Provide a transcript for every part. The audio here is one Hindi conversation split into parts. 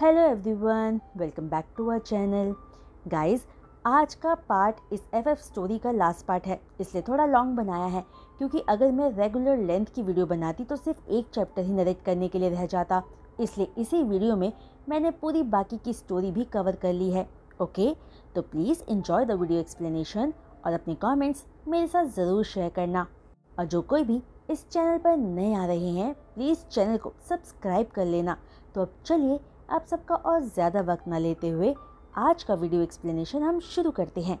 hello everyone welcome back to our channel guys आज का पार्ट इस एफएफ स्टोरी का लास्ट पार्ट है इसलिए थोड़ा लॉन्ग बनाया है क्योंकि अगर मैं रेगुलर लेंथ की वीडियो बनाती तो सिर्फ एक चैप्टर ही नरेक्ट करने के लिए रह जाता इसलिए इसी वीडियो में मैंने पूरी बाकी की स्टोरी भी कवर कर ली है ओके तो please enjoy the video explanation और अपने कॉमेंट्स मेरे साथ ज़रूर शेयर करना और जो कोई भी इस चैनल पर नए आ रहे हैं प्लीज़ चैनल को सब्सक्राइब कर लेना तो अब चलिए आप सबका और ज़्यादा वक्त ना लेते हुए आज का वीडियो एक्सप्लेनेशन हम शुरू करते हैं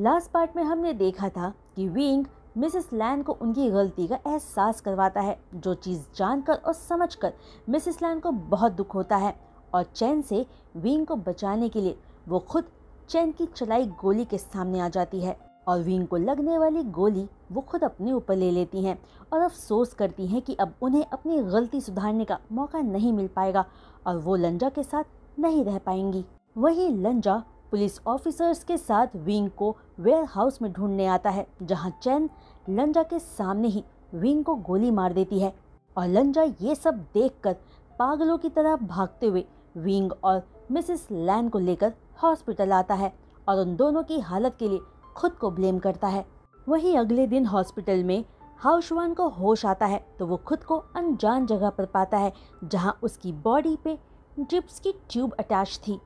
लास्ट पार्ट में हमने देखा था कि विंग मिसेस लैन को उनकी गलती का एहसास करवाता है जो चीज़ जानकर और समझकर मिसेस लैन को बहुत दुख होता है और चैन से विंग को बचाने के लिए वो खुद चैन की चलाई गोली के सामने आ जाती है और विंग को लगने वाली गोली वो खुद अपने ऊपर ले लेती हैं और अफसोस करती हैं कि अब उन्हें अपनी गलती सुधारने का मौका नहीं मिल पाएगा और वो लंजा के साथ नहीं रह पाएंगी वही लंजा पुलिस ऑफिसर्स के साथ विंग को वेयर हाउस में ढूंढने आता है जहां चैन लंजा के सामने ही विंग को गोली मार देती है और लंजा ये सब देखकर पागलों की तरह भागते हुए विंग और मिसेस लैन को लेकर हॉस्पिटल आता है और उन दोनों की हालत के लिए खुद को ब्लेम करता है वही अगले दिन हॉस्पिटल में हाउशवान को होश आता है तो वो खुद को अनजान जगह पर पाता है जहाँ उसकी बॉडी पे ड्रिप्स की ट्यूब अटैच थी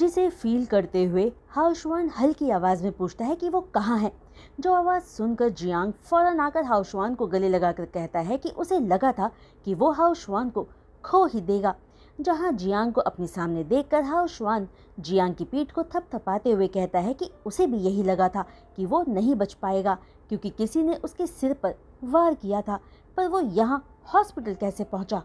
जिसे फील करते हुए हाउशवान हल्की आवाज़ में पूछता है कि वो कहाँ है जो आवाज़ सुनकर जियांग फ़ौरन आकर हाउशवान को गले लगाकर कहता है कि उसे लगा था कि वो हाउशवान को खो ही देगा जहां जियांग को अपने सामने देखकर हाओशवान जियांग की पीठ को थपथपाते हुए कहता है कि उसे भी यही लगा था कि वो नहीं बच पाएगा क्योंकि किसी ने उसके सिर पर वार किया था पर वो यहाँ हॉस्पिटल कैसे पहुँचा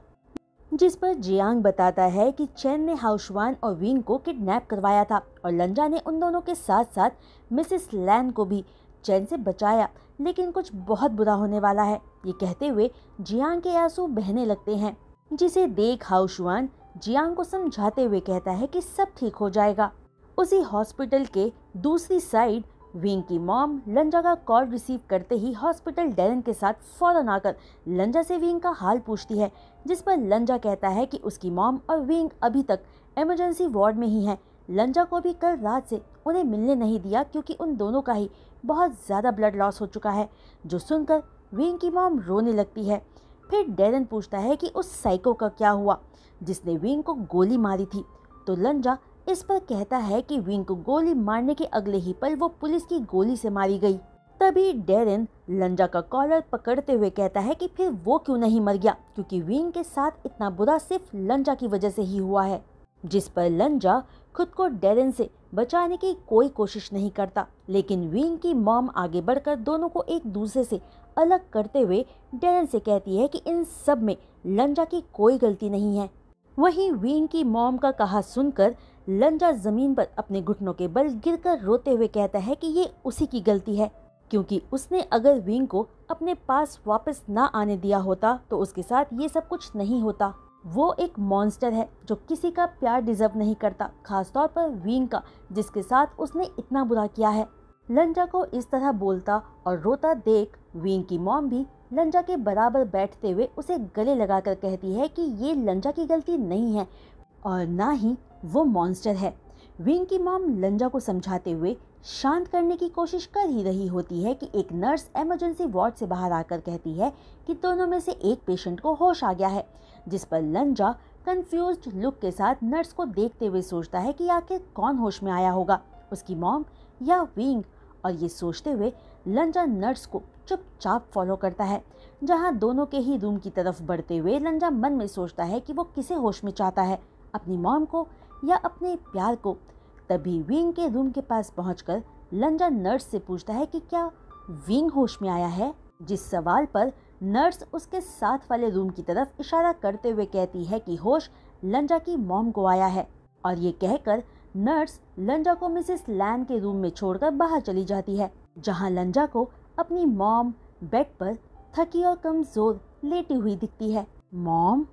जिस पर जियांग बताता है कि चैन ने हाउशवान और विंग को किडनैप करवाया था और लंजा ने उन दोनों के साथ साथ मिसेस लैन को भी चैन से बचाया लेकिन कुछ बहुत बुरा होने वाला है ये कहते हुए जियांग के आंसू बहने लगते हैं जिसे देख हाउशवान जियांग को समझाते हुए कहता है कि सब ठीक हो जाएगा उसी हॉस्पिटल के दूसरी साइड विंग की मॉम लंजा का कॉल रिसीव करते ही हॉस्पिटल डेलन के साथ फौरन आकर लंजा से विंग का हाल पूछती है जिस पर लंजा कहता है कि उसकी मॉम और विंग अभी तक इमरजेंसी वार्ड में ही हैं लंजा को भी कल रात से उन्हें मिलने नहीं दिया क्योंकि उन दोनों का ही बहुत ज़्यादा ब्लड लॉस हो चुका है जो सुनकर विंग की मॉम रोने लगती है फिर डेरन पूछता है कि उस साइको का क्या हुआ जिसने विंग को गोली मारी थी तो लंजा इस पर कहता है कि विंग को गोली मारने के अगले ही पल वो पुलिस की गोली से मारी गई तभी डेरन लंजा का कॉलर पकड़ते हुए कहता है कि फिर वो क्यों नहीं मर गया क्योंकि विंग के साथ इतना बुरा सिर्फ लंजा की वजह से ही हुआ है जिस पर लंजा खुद को डेरन से बचाने की कोई कोशिश नहीं करता लेकिन विंग की मॉम आगे बढ़कर दोनों को एक दूसरे से अलग करते हुए डेरन से कहती है कि इन सब में लंजा की कोई गलती नहीं है वहीं वीन की मॉम का कहा सुनकर लंजा ज़मीन पर अपने घुटनों के बल गिरकर रोते हुए कहता है कि ये उसी की गलती है क्योंकि उसने अगर वीन को अपने पास वापस ना आने दिया होता तो उसके साथ ये सब कुछ नहीं होता वो एक मॉन्स्टर है जो किसी का प्यार डिजर्व नहीं करता खासतौर पर वीन का जिसके साथ उसने इतना बुरा किया है लंजा को इस तरह बोलता और रोता देख वीन की मॉम भी लंजा के बराबर बैठते हुए उसे गले लगाकर कहती है कि ये लंजा की गलती नहीं है और ना ही वो मॉन्स्टर है विंग की मॉम लंजा को समझाते हुए शांत करने की कोशिश कर ही रही होती है कि एक नर्स एमरजेंसी वार्ड से बाहर आकर कहती है कि दोनों में से एक पेशेंट को होश आ गया है जिस पर लंजा कंफ्यूज लुक के साथ नर्स को देखते हुए सोचता है कि आखिर कौन होश में आया होगा उसकी मॉम या विंग और ये सोचते हुए लंजा नर्स को चुपचाप फॉलो करता है जहाँ दोनों के ही रूम की तरफ बढ़ते हुए लंजा मन में सोचता है कि वो किसे होश में चाहता है अपनी मॉम को या अपने प्यार को तभी विंग के रूम के पास पहुँच लंजा नर्स से पूछता है कि क्या विंग होश में आया है जिस सवाल पर नर्स उसके साथ वाले रूम की तरफ इशारा करते हुए कहती है कि होश लंजा की मॉम को आया है और ये कहकर नर्स लंजा को मिसेस लैन के रूम में छोड़कर बाहर चली जाती है जहां लंजा को अपनी मॉम बेड पर थकी और कमज़ोर लेटी हुई दिखती है मॉम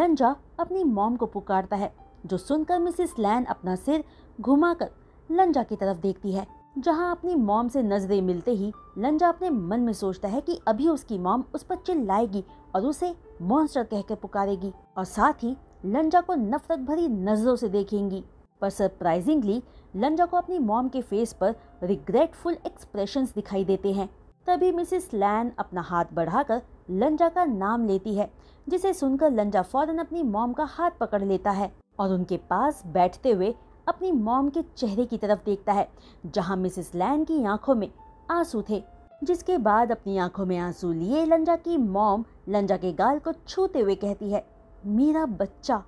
लंजा अपनी मॉम को पुकारता है जो सुनकर मिसेस लैन अपना सिर घुमाकर लंजा की तरफ देखती है जहां अपनी मॉम से नजरें मिलते ही लंजा अपने मन में सोचता है कि अभी उसकी मॉम उस पर चिल्लाएगी और उसे मॉन्स्टर कहकर पुकारेगी और साथ ही लंजा को नफरत भरी नजरों से देखेंगी पर सरप्राइजिंगली लंजा को अपनी मॉम के फेस पर रिग्रेटफुल एक्सप्रेशन दिखाई देते हैं तभी मिसिस लैन अपना हाथ बढ़ाकर लंजा का नाम लेती है जिसे सुनकर लंजा फौरन अपनी मॉम का हाथ पकड़ लेता है और उनके पास बैठते हुए अपनी मॉम के चेहरे की तरफ देखता है जहां मिसिस लैन की आंखों में आंसू थे जिसके बाद अपनी आंखों में आंसू लिए लंजा की मॉम लंजा के गाल को छूते हुए कहती है मेरा बच्चा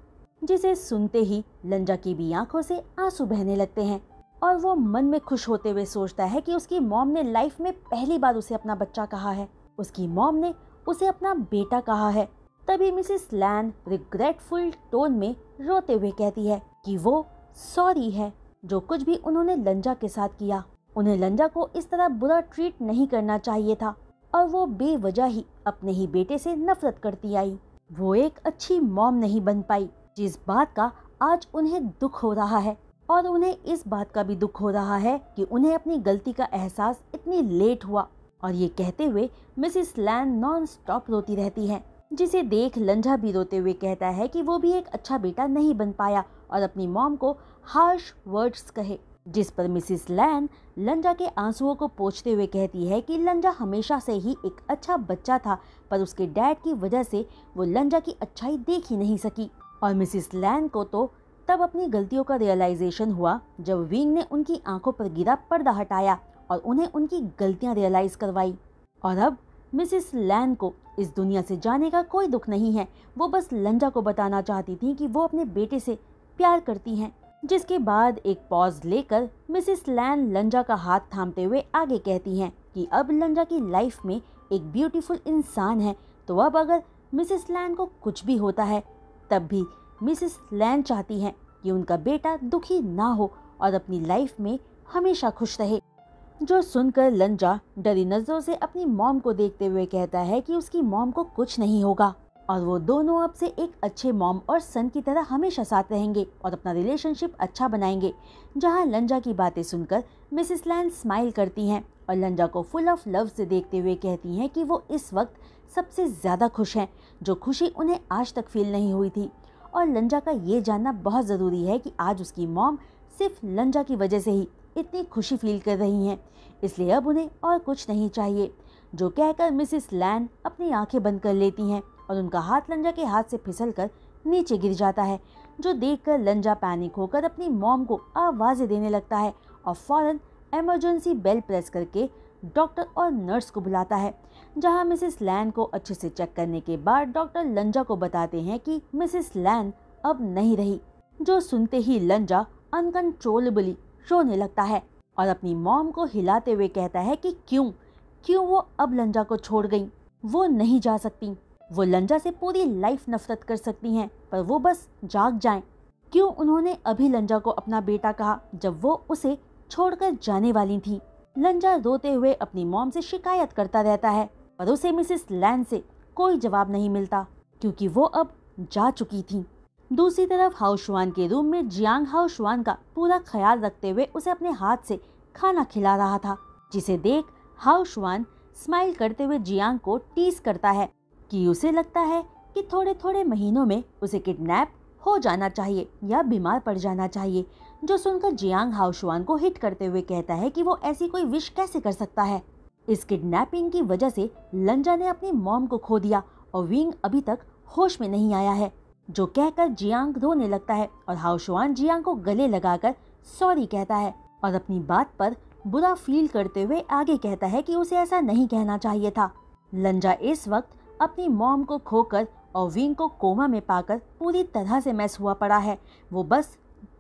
जिसे सुनते ही लंजा की भी आंखों से आंसू बहने लगते हैं और वो मन में खुश होते हुए सोचता है कि उसकी मॉम ने लाइफ में पहली बार उसे अपना बच्चा कहा है उसकी मॉम ने उसे अपना बेटा कहा है तभी मिसेस लैन रिग्रेटफुल टोन में रोते हुए कहती है कि वो सॉरी है जो कुछ भी उन्होंने लंजा के साथ किया उन्हें लंजा को इस तरह बुरा ट्रीट नहीं करना चाहिए था और वो बेवजह ही अपने ही बेटे से नफरत करती आई वो एक अच्छी मॉम नहीं बन पाई जिस बात का आज उन्हें दुख हो रहा है और उन्हें इस बात का भी दुख हो रहा है कि उन्हें अपनी गलती का एहसास इतनी लेट हुआ और ये कहते हुए मिसिस लैन नॉन स्टॉप रोती रहती है जिसे देख लंझा भी रोते हुए कहता है कि वो भी एक अच्छा बेटा नहीं बन पाया और अपनी मॉम को हार्श वर्ड्स कहे जिस पर मिसिस लैन लंजा के आंसुओं को पोछते हुए कहती है कि लंजा हमेशा से ही एक अच्छा बच्चा था पर उसके डैड की वजह से वो लंजा की अच्छाई देख ही नहीं सकी और मिसिस लैन को तो तब अपनी गलतियों का रियलाइजेशन हुआ जब विंग ने उनकी आंखों पर गिरा पर्दा हटाया और उन्हें उनकी गलतियां रियलाइज़ करवाई और अब मिसिस लैन को इस दुनिया से जाने का कोई दुख नहीं है वो बस लंजा को बताना चाहती थी कि वो अपने बेटे से प्यार करती हैं जिसके बाद एक पॉज लेकर मिसिस लैन लंजा का हाथ थामते हुए आगे कहती हैं कि अब लंजा की लाइफ में एक ब्यूटीफुल इंसान है तो अब अगर मिसिस लैन को कुछ भी होता है तब भी मिसिस लैन चाहती हैं कि उनका बेटा दुखी ना हो और अपनी लाइफ में हमेशा खुश रहे जो सुनकर लंजा डरी नज़रों से अपनी मॉम को देखते हुए कहता है कि उसकी मॉम को कुछ नहीं होगा और वो दोनों अब से एक अच्छे मॉम और सन की तरह हमेशा साथ रहेंगे और अपना रिलेशनशिप अच्छा बनाएंगे जहाँ लंजा की बातें सुनकर मिसिस लैन स्माइल करती हैं और लंजा को फुल ऑफ लव से देखते हुए कहती हैं कि वो इस वक्त सबसे ज़्यादा खुश हैं जो खुशी उन्हें आज तक फील नहीं हुई थी और लंजा का ये जानना बहुत ज़रूरी है कि आज उसकी मॉम सिर्फ लंजा की वजह से ही इतनी खुशी फील कर रही हैं इसलिए अब उन्हें और कुछ नहीं चाहिए जो कहकर मिसिस लैन अपनी आंखें बंद कर लेती हैं और उनका हाथ लंजा के हाथ से फिसल कर नीचे गिर जाता है जो कर लंजा पैनिक होकर अपनी मॉम को आवाज़ें देने लगता है और फ़ौरन एमरजेंसी बेल प्रेस करके डॉक्टर और नर्स को बुलाता है जहां मिसेस लैन को अच्छे से चेक करने के बाद डॉक्टर लंजा को बताते हैं कि मिसेस लैन अब नहीं रही जो सुनते ही लंजा अनकंट्रोलेबली रोने लगता है और अपनी मॉम को हिलाते हुए कहता है कि क्यों क्यों वो अब लंजा को छोड़ गई वो नहीं जा सकती वो लंजा से पूरी लाइफ नफरत कर सकती हैं पर वो बस जाग जाए क्यों उन्होंने अभी लंजा को अपना बेटा कहा जब वो उसे छोड़कर जाने वाली थी लंजा रोते हुए अपनी मॉम से शिकायत करता रहता है पर उसे मिसेस लैन से कोई जवाब नहीं मिलता क्योंकि वो अब जा चुकी थी दूसरी तरफ हाउशवान के रूम में जियांग हाउशवान का पूरा ख्याल रखते हुए उसे अपने हाथ से खाना खिला रहा था जिसे देख हाउशवान स्माइल करते हुए जियांग को टीस करता है कि उसे लगता है कि थोड़े थोड़े महीनों में उसे किडनैप हो जाना चाहिए या बीमार पड़ जाना चाहिए जो सुनकर जियांग हाउशवान को हिट करते हुए कहता है कि वो ऐसी कोई विश कैसे कर सकता है इस किडनैपिंग की वजह से लंजा ने अपनी मॉम को खो दिया और विंग अभी तक होश में नहीं आया है जो कहकर जियांग धोने लगता है और हाउशवान जियांग को गले लगाकर सॉरी कहता है और अपनी बात पर बुरा फील करते हुए आगे कहता है कि उसे ऐसा नहीं कहना चाहिए था लंजा इस वक्त अपनी मॉम को खोकर और विंग को कोमा में पाकर पूरी तरह से मैस हुआ पड़ा है वो बस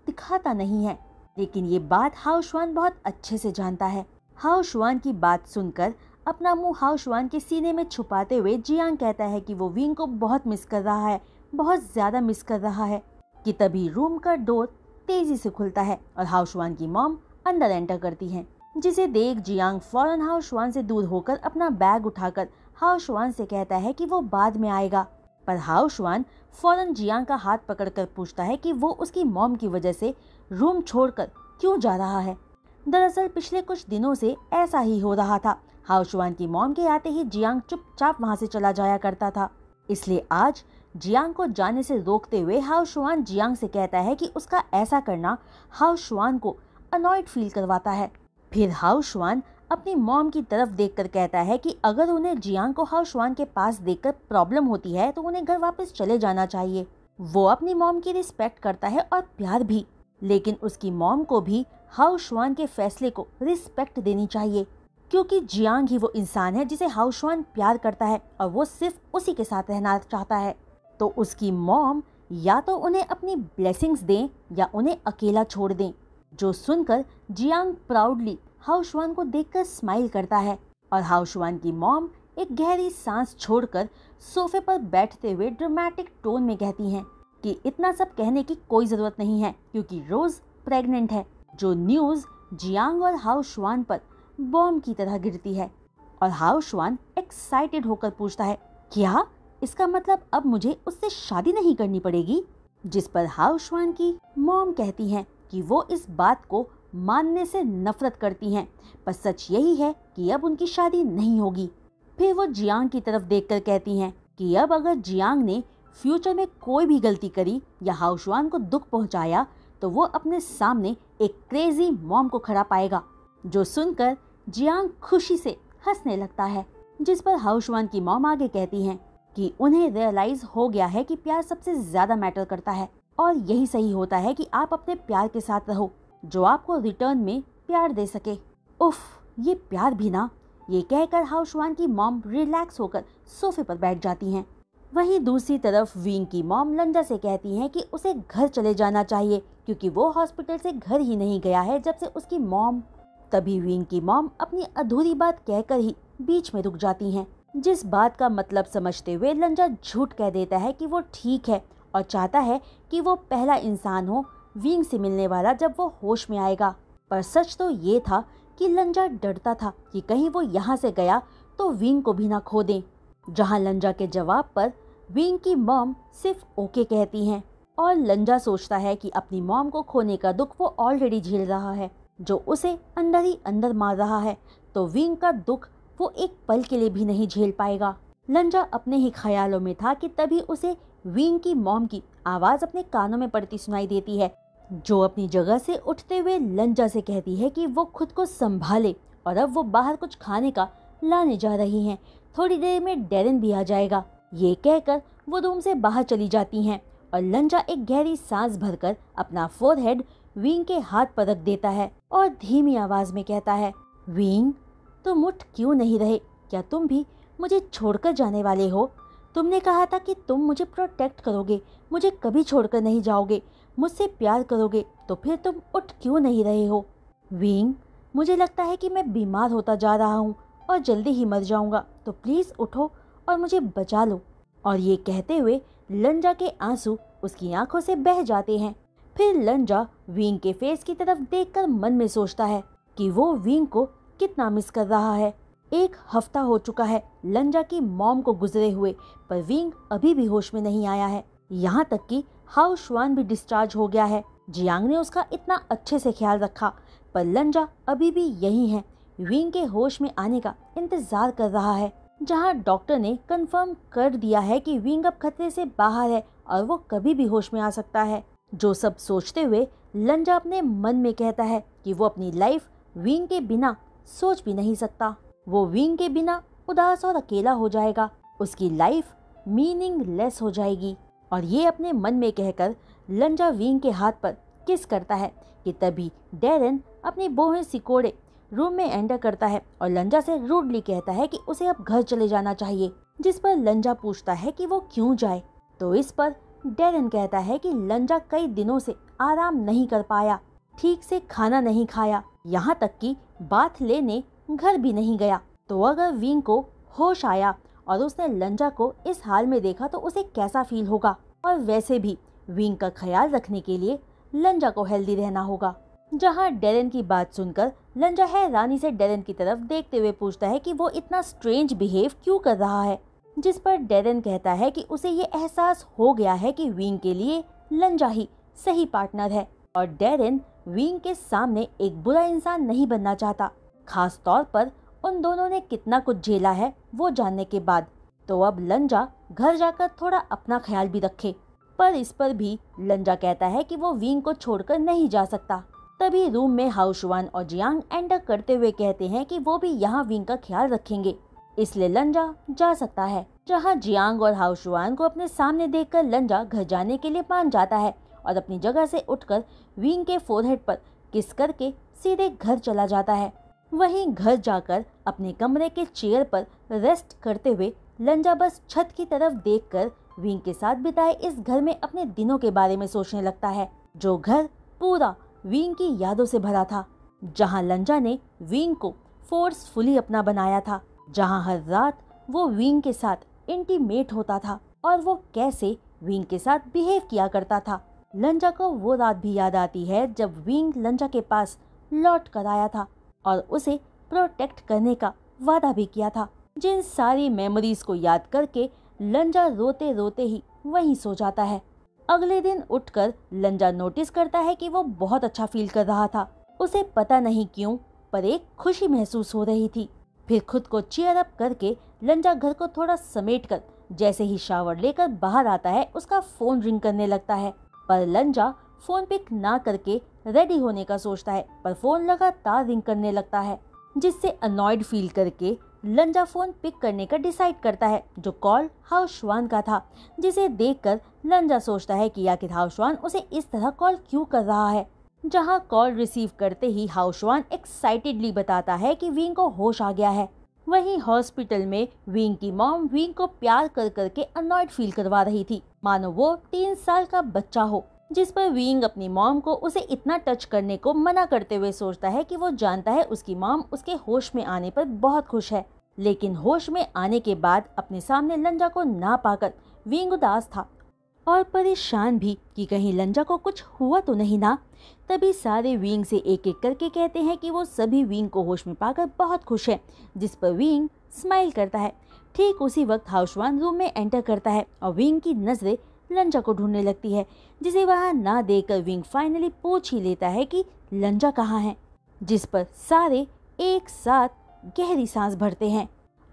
दिखाता नहीं है लेकिन ये बात हाउशवान बहुत अच्छे से जानता है हाउशवान की बात सुनकर अपना मुंह हाउशवान के सीने में छुपाते हुए जियांग कहता है कि वो विंग को बहुत मिस कर रहा है बहुत ज़्यादा मिस कर रहा है कि तभी रूम का डोर तेज़ी से खुलता है और हाउशवान की मॉम अंदर एंटर करती है जिसे देख जियांग फौरन हाउशवान से दूर होकर अपना बैग उठाकर हाउशवान से कहता है कि वो बाद में आएगा पर हाउशवान फौरन जियांग का हाथ पकड़कर पूछता है कि वो उसकी मॉम की वजह से रूम छोड़कर क्यों जा रहा है दरअसल पिछले कुछ दिनों से ऐसा ही हो रहा था हाउशवान की मॉम के आते ही जियांग चुपचाप वहाँ से चला जाया करता था इसलिए आज जियांग को जाने से रोकते हुए हाउशवान जियांग से कहता है कि उसका ऐसा करना हाउशवान को अनॉयड फील करवाता है फिर हाउशवान अपनी मॉम की तरफ देखकर कहता है कि अगर उन्हें जियांग को हाउशवान के पास देखकर प्रॉब्लम होती है तो उन्हें घर वापस चले जाना चाहिए वो अपनी मॉम की रिस्पेक्ट करता है और प्यार भी लेकिन उसकी मॉम को भी हाउशवान के फैसले को रिस्पेक्ट देनी चाहिए क्योंकि जियांग ही वो इंसान है जिसे हाउशवान प्यार करता है और वो सिर्फ उसी के साथ रहना चाहता है तो उसकी मॉम या तो उन्हें अपनी ब्लेसिंग्स दें या उन्हें अकेला छोड़ दें जो सुनकर जियांग प्राउडली हाउशवान को देखकर स्माइल करता है और हाउशवान की मॉम एक गहरी सांस छोड़कर सोफे पर बैठते हुए ड्रामेटिक टोन में कहती हैं कि इतना सब कहने की कोई ज़रूरत नहीं है क्योंकि रोज़ प्रेग्नेंट है जो न्यूज़ जियांग और हाउशवान पर बॉम्ब की तरह गिरती है और हाउशवान एक्साइटेड होकर पूछता है क्या इसका मतलब अब मुझे उससे शादी नहीं करनी पड़ेगी जिस पर हाउशवान की मॉम कहती हैं कि वो इस बात को मानने से नफरत करती हैं पर सच यही है कि अब उनकी शादी नहीं होगी फिर वो जियांग की तरफ कर कहती हैं कि अब अगर जियांग ने फ्यूचर में कोई भी गलती करी या हाउशवान को दुख पहुंचाया तो वो अपने सामने एक क्रेजी मॉम को खड़ा पाएगा जो सुनकर जियांग खुशी से हंसने लगता है जिस पर हाउशवान की मॉम आगे कहती हैं कि उन्हें रियलाइज हो गया है कि प्यार सबसे ज्यादा मैटर करता है और यही सही होता है कि आप अपने प्यार के साथ रहो जो आपको रिटर्न में प्यार दे सके उफ ये प्यार भी ना ये कहकर हाउसवान की मॉम रिलैक्स होकर सोफे पर बैठ जाती हैं वहीं दूसरी तरफ विंग की मॉम लंजा से कहती हैं कि उसे घर चले जाना चाहिए क्योंकि वो हॉस्पिटल से घर ही नहीं गया है जब से उसकी मॉम तभी विंग की मॉम अपनी अधूरी बात कहकर ही बीच में रुक जाती हैं जिस बात का मतलब समझते हुए लंजा झूठ कह देता है कि वो ठीक है और चाहता है कि वो पहला इंसान हो विंग से मिलने वाला जब वो होश में आएगा पर सच तो ये था कि लंजा डरता था कि कहीं वो यहाँ से गया तो विंग को भी ना खो दे जहाँ लंजा के जवाब पर विंग की मॉम सिर्फ ओके कहती हैं और लंजा सोचता है कि अपनी मॉम को खोने का दुख वो ऑलरेडी झेल रहा है जो उसे अंदर ही अंदर मार रहा है तो विंग का दुख वो एक पल के लिए भी नहीं झेल पाएगा लंजा अपने ही ख्यालों में था कि तभी उसे विंग की मॉम की आवाज़ अपने कानों में पड़ती सुनाई देती है जो अपनी जगह से उठते हुए लंजा से कहती है कि वो खुद को संभाले और अब वो बाहर कुछ खाने का लाने जा रही हैं थोड़ी देर में डेरन भी आ जाएगा ये कहकर वो रूम से बाहर चली जाती हैं और लंजा एक गहरी सांस भरकर अपना फोरहेड विंग के हाथ पर रख देता है और धीमी आवाज़ में कहता है विंग तुम उठ क्यों नहीं रहे क्या तुम भी मुझे छोड़कर जाने वाले हो तुमने कहा था कि तुम मुझे प्रोटेक्ट करोगे मुझे कभी छोड़कर नहीं जाओगे मुझसे प्यार करोगे तो फिर तुम उठ क्यों नहीं रहे हो विंग मुझे लगता है कि मैं बीमार होता जा रहा हूँ और जल्दी ही मर जाऊँगा तो प्लीज़ उठो और मुझे बचा लो और ये कहते हुए लंजा के आंसू उसकी आंखों से बह जाते हैं फिर लंजा विंग के फेस की तरफ देखकर मन में सोचता है कि वो विंग को कितना मिस कर रहा है एक हफ्ता हो चुका है लंजा की मॉम को गुजरे हुए पर विंग अभी भी होश में नहीं आया है यहाँ तक कि हाउ श्वान भी डिस्चार्ज हो गया है जियांग ने उसका इतना अच्छे से ख्याल रखा पर लंजा अभी भी यही है विंग के होश में आने का इंतजार कर रहा है जहाँ डॉक्टर ने कंफर्म कर दिया है कि विंग अब खतरे से बाहर है और वो कभी भी होश में आ सकता है जो सब सोचते हुए लंजा अपने मन में कहता है कि वो अपनी लाइफ विंग के बिना सोच भी नहीं सकता वो विंग के बिना उदास और अकेला हो जाएगा उसकी लाइफ मीनिंग लेस हो जाएगी और ये अपने मन में कहकर लंजा विंग के हाथ पर किस करता है कि तभी डेरन अपने बोहे सिकोड़े रूम में एंटर करता है और लंजा से रूडली कहता है कि उसे अब घर चले जाना चाहिए जिस पर लंजा पूछता है कि वो क्यों जाए तो इस पर डेरन कहता है कि लंजा कई दिनों से आराम नहीं कर पाया ठीक से खाना नहीं खाया यहाँ तक कि बाथ लेने घर भी नहीं गया तो अगर विंग को होश आया और उसने लंजा को इस हाल में देखा तो उसे कैसा फील होगा और वैसे भी विंग का ख्याल रखने के लिए लंजा को हेल्दी रहना होगा जहाँ डेरन की बात सुनकर लंजा है रानी से डेरन की तरफ देखते हुए पूछता है कि वो इतना स्ट्रेंज बिहेव क्यों कर रहा है जिस पर डेरन कहता है कि उसे ये एहसास हो गया है कि विंग के लिए लंजा ही सही पार्टनर है और डेरन विंग के सामने एक बुरा इंसान नहीं बनना चाहता ख़ास तौर पर उन दोनों ने कितना कुछ झेला है वो जानने के बाद तो अब लंजा घर जाकर थोड़ा अपना ख्याल भी रखे पर इस पर भी लंजा कहता है कि वो विंग को छोड़कर नहीं जा सकता तभी रूम में हाउसवान और जियांग एंटर करते हुए कहते हैं कि वो भी यहाँ विंग का ख्याल रखेंगे इसलिए लंजा जा सकता है जहाँ जियांग और हाउसवान को अपने सामने देख लंजा घर जाने के लिए मान जाता है और अपनी जगह से उठकर विंग के फोरहेड पर किस करके सीधे घर चला जाता है वहीं घर जाकर अपने कमरे के चेयर पर रेस्ट करते हुए लंजा बस छत की तरफ देखकर विंग के साथ बिताए इस घर में अपने दिनों के बारे में सोचने लगता है जो घर पूरा विंग की यादों से भरा था जहां लंजा ने विंग को फोर्सफुली अपना बनाया था जहां हर रात वो विंग के साथ इंटीमेट होता था और वो कैसे विंग के साथ बिहेव किया करता था लंजा को वो रात भी याद आती है जब विंग लंजा के पास लौट कर आया था और उसे प्रोटेक्ट करने का वादा भी किया था जिन सारी मेमोरीज को याद करके लंजा रोते रोते ही वहीं सो जाता है अगले दिन उठकर लंजा नोटिस करता है कि वो बहुत अच्छा फील कर रहा था उसे पता नहीं क्यों पर एक खुशी महसूस हो रही थी फिर खुद को चेयर अप करके लंजा घर को थोड़ा समेट कर जैसे ही शावर लेकर बाहर आता है उसका फोन रिंग करने लगता है पर लंजा फोन पिक ना करके रेडी होने का सोचता है पर फोन लगातार रिंग करने लगता है जिससे अनॉयड फील करके लंजा फोन पिक करने का डिसाइड करता है जो कॉल हाउशवान का था जिसे देखकर लंजा सोचता है कि आखिर हाउशवान उसे इस तरह कॉल क्यों कर रहा है जहां कॉल रिसीव करते ही हाउशवान एक्साइटेडली बताता है कि विंग को होश आ गया है वहीं हॉस्पिटल में विंग की मॉम विंग को प्यार कर करके अनॉयड फील करवा रही थी मानो वो तीन साल का बच्चा हो जिस पर वींग अपनी मॉम को उसे इतना टच करने को मना करते हुए सोचता है कि वो जानता है उसकी मॉम उसके होश में आने पर बहुत खुश है लेकिन होश में आने के बाद अपने सामने लंजा को ना पाकर वींग उदास था और परेशान भी कि कहीं लंजा को कुछ हुआ तो नहीं ना तभी सारे विंग से एक एक करके कहते हैं कि वो सभी विंग को होश में पाकर बहुत खुश है जिस पर विंग स्माइल करता है ठीक उसी वक्त हाउसवान रूम में एंटर करता है और विंग की नज़रें लंजा को ढूंढने लगती है जिसे वह ना देकर विंग फाइनली पूछ ही लेता है कि लंजा कहाँ है जिस पर सारे एक साथ गहरी सांस भरते हैं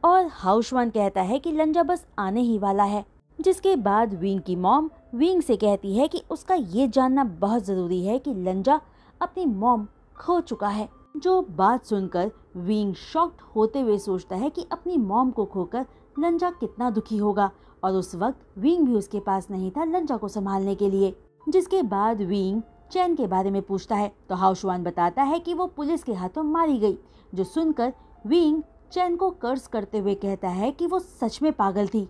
और हाउसवान कहता है कि लंजा बस आने ही वाला है जिसके बाद विंग की मॉम विंग से कहती है कि उसका ये जानना बहुत ज़रूरी है कि लंजा अपनी मॉम खो चुका है जो बात सुनकर विंग शॉक्ड होते हुए सोचता है कि अपनी मॉम को खोकर लंजा कितना दुखी होगा और उस वक्त विंग भी उसके पास नहीं था लंचा को संभालने के लिए जिसके बाद विंग चैन के बारे में पूछता है तो हाउशवान बताता है कि वो पुलिस के हाथों मारी गई जो सुनकर विंग चैन को कर्ज करते हुए कहता है कि वो सच में पागल थी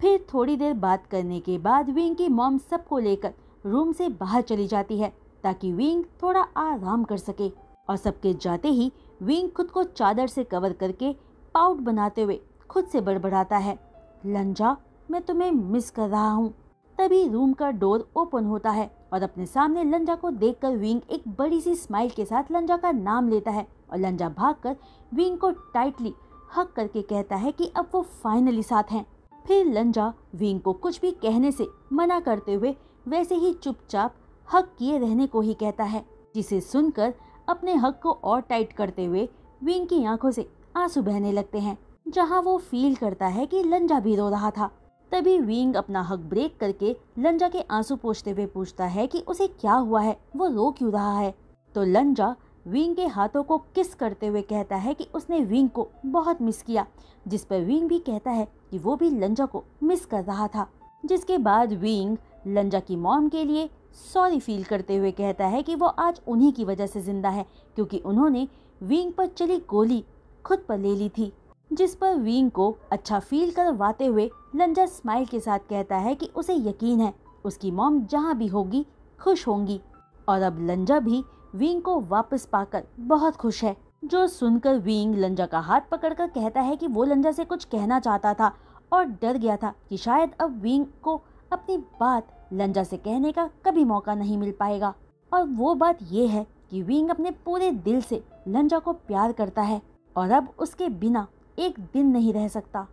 फिर थोड़ी देर बात करने के बाद विंग की मॉम सबको लेकर रूम से बाहर चली जाती है ताकि विंग थोड़ा आराम कर सके और सबके जाते ही विंग खुद को चादर से कवर करके पाउट बनाते हुए खुद से बड़बड़ाता है लंजा मैं तुम्हें मिस कर रहा हूँ तभी रूम का डोर ओपन होता है और अपने सामने लंजा को कर विंग एक बड़ी सी स्माइल के साथ लंजा का नाम लेता है और लंजा भाग कर विंग को टाइटली हक करके कहता है कि अब वो फाइनली साथ हैं फिर लंजा विंग को कुछ भी कहने से मना करते हुए वैसे ही चुपचाप हक किए रहने को ही कहता है जिसे सुनकर अपने हक को और टाइट करते हुए विंग की आंखों से आंसू बहने लगते हैं जहां वो फील करता है कि लंजा भी रो रहा था तभी विंग अपना हक ब्रेक करके लंजा के आंसू पोछते हुए पूछता है कि उसे क्या हुआ है वो रो क्यों रहा है तो लंजा विंग के हाथों को किस करते हुए कहता है कि उसने विंग को बहुत मिस किया जिस पर विंग भी कहता है कि वो भी लंजा को मिस कर रहा था जिसके बाद विंग लंजा की मॉम के लिए सॉरी फील करते हुए कहता है कि वो आज उन्हीं की वजह से ज़िंदा है क्योंकि उन्होंने विंग पर चली गोली खुद पर ले ली थी जिस पर विंग को अच्छा फील करवाते हुए लंजा स्माइल के साथ कहता है कि उसे यकीन है उसकी मॉम जहाँ भी होगी खुश होंगी और अब लंजा भी विंग को वापस पाकर बहुत खुश है जो सुनकर विंग लंजा का हाथ पकड़कर कहता है कि वो लंजा से कुछ कहना चाहता था और डर गया था कि शायद अब विंग को अपनी बात लंजा से कहने का कभी मौका नहीं मिल पाएगा और वो बात ये है कि विंग अपने पूरे दिल से लंजा को प्यार करता है और अब उसके बिना एक दिन नहीं रह सकता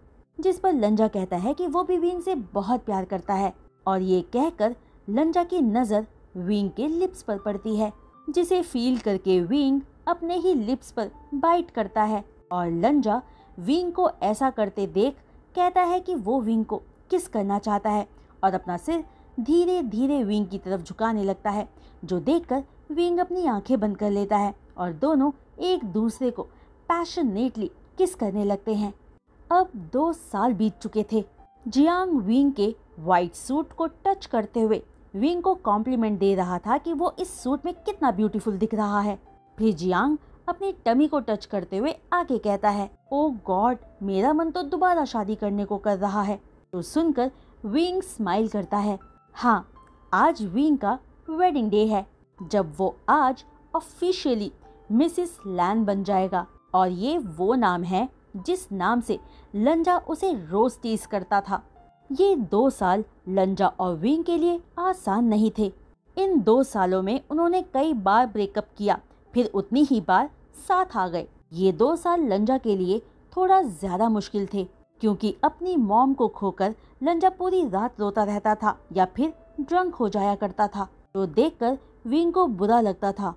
जिस पर लंजा कहता है कि वो भी वीन से बहुत प्यार करता है और ये कहकर लंजा की नज़र विंग के लिप्स पर पड़ती है जिसे फील करके विंग अपने ही लिप्स पर बाइट करता है और लंजा विंग को ऐसा करते देख कहता है कि वो विंग को किस करना चाहता है और अपना सिर धीरे धीरे विंग की तरफ झुकाने लगता है जो देखकर विंग अपनी आंखें बंद कर लेता है और दोनों एक दूसरे को पैशनेटली किस करने लगते हैं अब दो साल बीत चुके थे जियांग विंग के वाइट सूट को टच करते हुए विंग को कॉम्प्लीमेंट दे रहा था कि वो इस सूट में कितना ब्यूटीफुल दिख रहा है फिर जियांग अपनी टमी को टच करते हुए आगे कहता है ओ oh गॉड मेरा मन तो दोबारा शादी करने को कर रहा है तो सुनकर विंग स्माइल करता है हाँ आज विंग का वेडिंग डे है जब वो आज ऑफिशियली मिसिस लैन बन जाएगा और ये वो नाम है जिस नाम से लंजा उसे रोज टीस करता था ये दो साल लंजा और विंग के लिए आसान नहीं थे इन दो सालों में उन्होंने कई बार ब्रेकअप किया फिर उतनी ही बार साथ आ गए ये दो साल लंजा के लिए थोड़ा ज़्यादा मुश्किल थे क्योंकि अपनी मॉम को खोकर लंजा पूरी रात रोता रहता था या फिर ड्रंक हो जाया करता था जो तो देखकर विंग को बुरा लगता था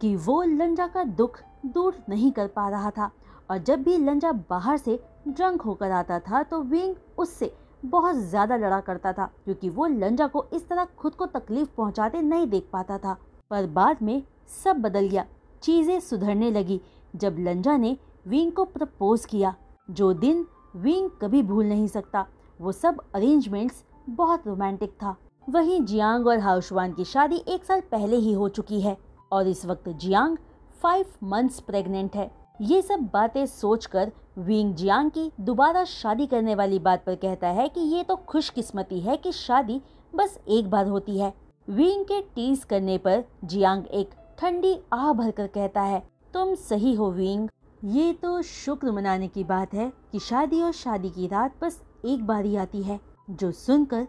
कि वो लंजा का दुख दूर नहीं कर पा रहा था और जब भी लंजा बाहर से ड्रंक होकर आता था तो विंग उससे बहुत ज़्यादा लड़ा करता था क्योंकि वो लंजा को इस तरह खुद को तकलीफ पहुंचाते नहीं देख पाता था पर बाद में सब बदल गया चीज़ें सुधरने लगी जब लंजा ने विंग को प्रपोज किया जो दिन विंग कभी भूल नहीं सकता वो सब अरेंजमेंट्स बहुत रोमांटिक था वहीं जियांग और हाउशवान की शादी एक साल पहले ही हो चुकी है और इस वक्त जियांग फाइव मंथ्स प्रेग्नेंट है ये सब बातें सोचकर विंग जियांग की दोबारा शादी करने वाली बात पर कहता है कि ये तो खुशकिस्मती है कि शादी बस एक बार होती है विंग के टीज करने पर जियांग एक ठंडी आह भरकर कहता है तुम सही हो विंग ये तो शुक्र मनाने की बात है कि शादी और शादी की रात बस एक बार ही आती है जो सुनकर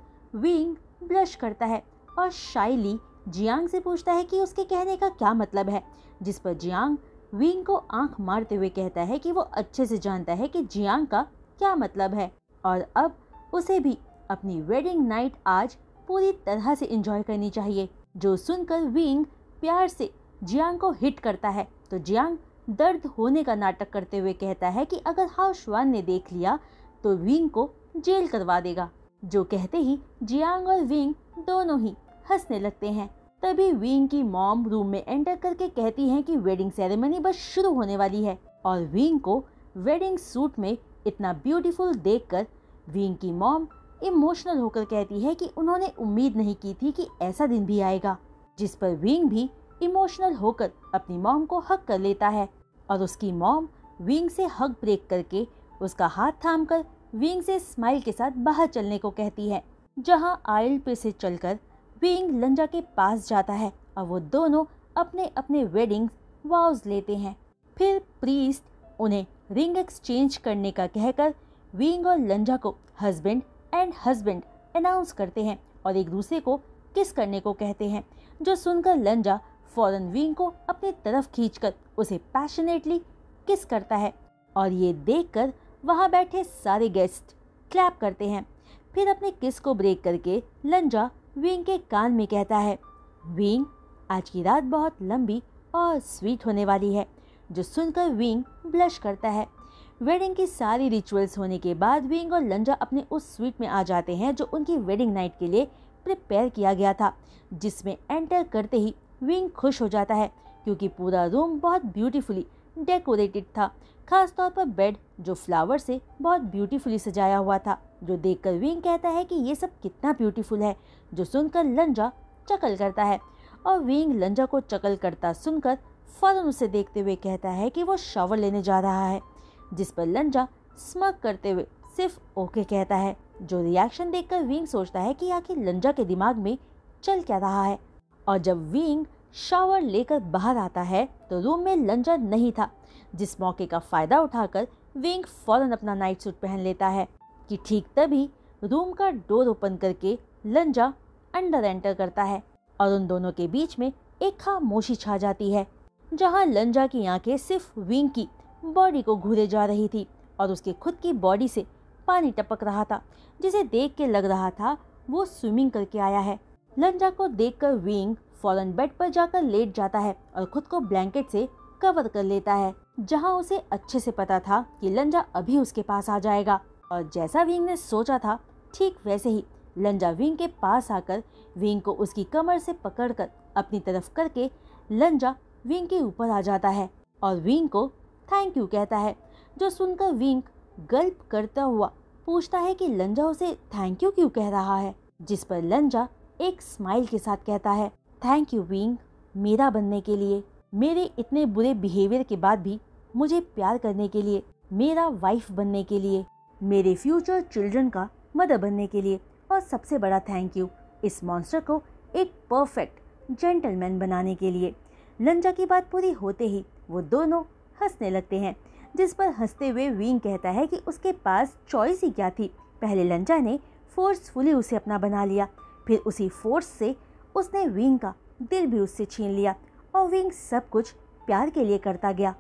विंग ब्लश करता है और शाइली जियांग से पूछता है कि उसके कहने का क्या मतलब है जिस पर जियांग विंग को आंख मारते हुए कहता है कि वो अच्छे से जानता है कि जियांग का क्या मतलब है और अब उसे भी अपनी वेडिंग नाइट आज पूरी तरह से इंजॉय करनी चाहिए जो सुनकर विंग प्यार से जियांग को हिट करता है तो जियांग दर्द होने का नाटक करते हुए कहता है कि अगर हाउशवान ने देख लिया तो विंग को जेल करवा देगा जो कहते ही जियांग और विंग दोनों ही हंसने लगते हैं तभी विंग की मॉम रूम में एंटर करके कहती हैं कि वेडिंग सेरेमनी बस शुरू होने वाली है और विंग को वेडिंग सूट में इतना ब्यूटीफुल देखकर विंग की मॉम इमोशनल होकर कहती है कि उन्होंने उम्मीद नहीं की थी कि ऐसा दिन भी आएगा जिस पर विंग भी इमोशनल होकर अपनी मॉम को हक कर लेता है और उसकी मॉम विंग से हक ब्रेक करके उसका हाथ थाम कर विंग से स्माइल के साथ बाहर चलने को कहती है जहां आयल पे से चलकर विंग लंजा के पास जाता है और वो दोनों अपने अपने वेडिंग वाउज लेते हैं फिर प्रीस्ट उन्हें रिंग एक्सचेंज करने का कहकर विंग और लंजा को हस्बैंड एंड हस्बैंड अनाउंस करते हैं और एक दूसरे को किस करने को कहते हैं जो सुनकर लंजा फौरन विंग को अपनी तरफ खींचकर उसे पैशनेटली किस करता है और ये देखकर वहाँ बैठे सारे गेस्ट क्लैप करते हैं फिर अपने किस को ब्रेक करके लंजा विंग के कान में कहता है विंग आज की रात बहुत लंबी और स्वीट होने वाली है जो सुनकर विंग ब्लश करता है वेडिंग की सारी रिचुअल्स होने के बाद विंग और लंजा अपने उस स्वीट में आ जाते हैं जो उनकी वेडिंग नाइट के लिए प्रिपेयर किया गया था जिसमें एंटर करते ही विंग खुश हो जाता है क्योंकि पूरा रूम बहुत ब्यूटीफुली डेकोरेटेड था खास तौर पर बेड जो फ्लावर से बहुत ब्यूटीफुली सजाया हुआ था जो देखकर विंग कहता है कि ये सब कितना ब्यूटीफुल है जो सुनकर लंजा चकल करता है और विंग लंजा को चकल करता सुनकर फौरन उसे देखते हुए कहता है कि वो शावर लेने जा रहा है जिस पर लंजा स्मक करते हुए सिर्फ ओके कहता है जो रिएक्शन देखकर विंग सोचता है कि आखिर लंजा के दिमाग में चल क्या रहा है और जब विंग शावर लेकर बाहर आता है तो रूम में लंजा नहीं था जिस मौके का फ़ायदा उठाकर विंग फौरन अपना नाइट सूट पहन लेता है कि ठीक तभी रूम का डोर ओपन करके लंजा अंडर एंटर करता है और उन दोनों के बीच में एक खामोशी छा जाती है जहां लंजा की आंखें सिर्फ विंग की बॉडी को घूरे जा रही थी और उसके खुद की बॉडी से पानी टपक रहा था जिसे देख के लग रहा था वो स्विमिंग करके आया है लंजा को देख कर विंग फौरन बेड पर जाकर लेट जाता है और खुद को ब्लैंकेट से कवर कर लेता है जहाँ उसे अच्छे से पता था कि लंजा अभी उसके पास आ जाएगा और जैसा विंग ने सोचा था ठीक वैसे ही लंजा विंग के पास आकर विंग को उसकी कमर से पकड़कर अपनी तरफ करके लंजा विंग के ऊपर आ जाता है और विंग को थैंक यू कहता है जो सुनकर विंग गल्प करता हुआ पूछता है कि लंजा उसे थैंक यू क्यों कह रहा है जिस पर लंजा एक स्माइल के साथ कहता है थैंक यू विंग मेरा बनने के लिए मेरे इतने बुरे बिहेवियर के बाद भी मुझे प्यार करने के लिए मेरा वाइफ बनने के लिए मेरे फ्यूचर चिल्ड्रन का मदर बनने के लिए और सबसे बड़ा थैंक यू इस मॉन्स्टर को एक परफेक्ट जेंटलमैन बनाने के लिए लंजा की बात पूरी होते ही वो दोनों हंसने लगते हैं जिस पर हंसते हुए विंग कहता है कि उसके पास चॉइस ही क्या थी पहले लंजा ने फोर्सफुली उसे अपना बना लिया फिर उसी फोर्स से उसने विंग का दिल भी उससे छीन लिया और विंग सब कुछ प्यार के लिए करता गया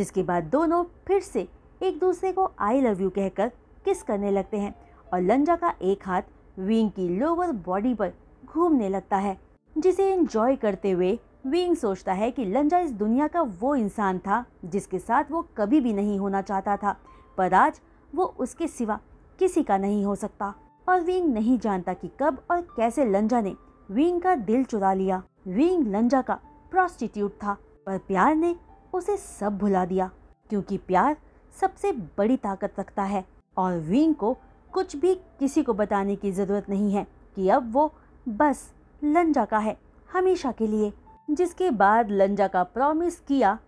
जिसके बाद दोनों फिर से एक दूसरे को आई लव यू कहकर किस करने लगते हैं और लंजा का एक हाथ विंग की लोअर बॉडी पर घूमने लगता है जिसे एंजॉय करते हुए विंग सोचता है कि लंजा इस दुनिया का वो इंसान था जिसके साथ वो कभी भी नहीं होना चाहता था पर आज वो उसके सिवा किसी का नहीं हो सकता और विंग नहीं जानता कि कब और कैसे लंजा ने विंग का दिल चुरा लिया विंग लंजा का प्रोस्टिट्यूट था पर प्यार ने उसे सब भुला दिया क्योंकि प्यार सबसे बड़ी ताकत रखता है और विंग को कुछ भी किसी को बताने की ज़रूरत नहीं है कि अब वो बस लंजा का है हमेशा के लिए जिसके बाद लंजा का प्रॉमिस किया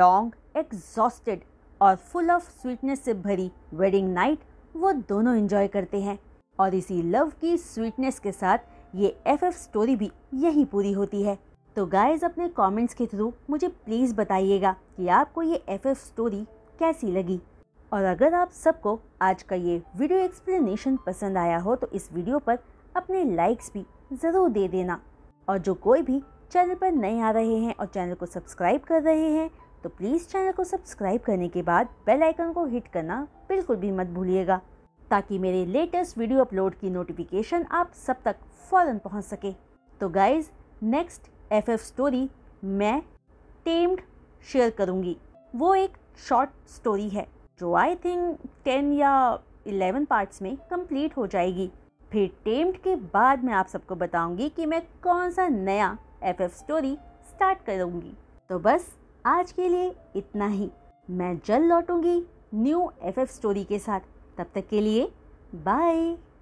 लॉन्ग एग्जॉस्टेड और फुल ऑफ स्वीटनेस से भरी वेडिंग नाइट वो दोनों इंजॉय करते हैं और इसी लव की स्वीटनेस के साथ ये एफ एफ स्टोरी भी यहीं पूरी होती है तो गाइज अपने कमेंट्स के थ्रू मुझे प्लीज़ बताइएगा कि आपको ये एफ एफ स्टोरी कैसी लगी और अगर आप सबको आज का ये वीडियो एक्सप्लेनेशन पसंद आया हो तो इस वीडियो पर अपने लाइक्स भी ज़रूर दे देना और जो कोई भी चैनल पर नए आ रहे हैं और चैनल को सब्सक्राइब कर रहे हैं तो प्लीज़ चैनल को सब्सक्राइब करने के बाद बेल आइकन को हिट करना बिल्कुल भी मत भूलिएगा ताकि मेरे लेटेस्ट वीडियो अपलोड की नोटिफिकेशन आप सब तक फ़ौरन पहुँच सके तो guys next F F story मैं टेम्ड शेयर करूँगी वो एक शॉर्ट स्टोरी है जो आई थिंक टेन या इलेवन पार्ट्स में कंप्लीट हो जाएगी फिर टेम्ड के बाद मैं आप सबको बताऊंगी कि मैं कौन सा नया एफ एफ स्टोरी स्टार्ट करूंगी तो बस आज के लिए इतना ही मैं जल्द लौटूंगी न्यू एफ एफ स्टोरी के साथ तब तक के लिए बाय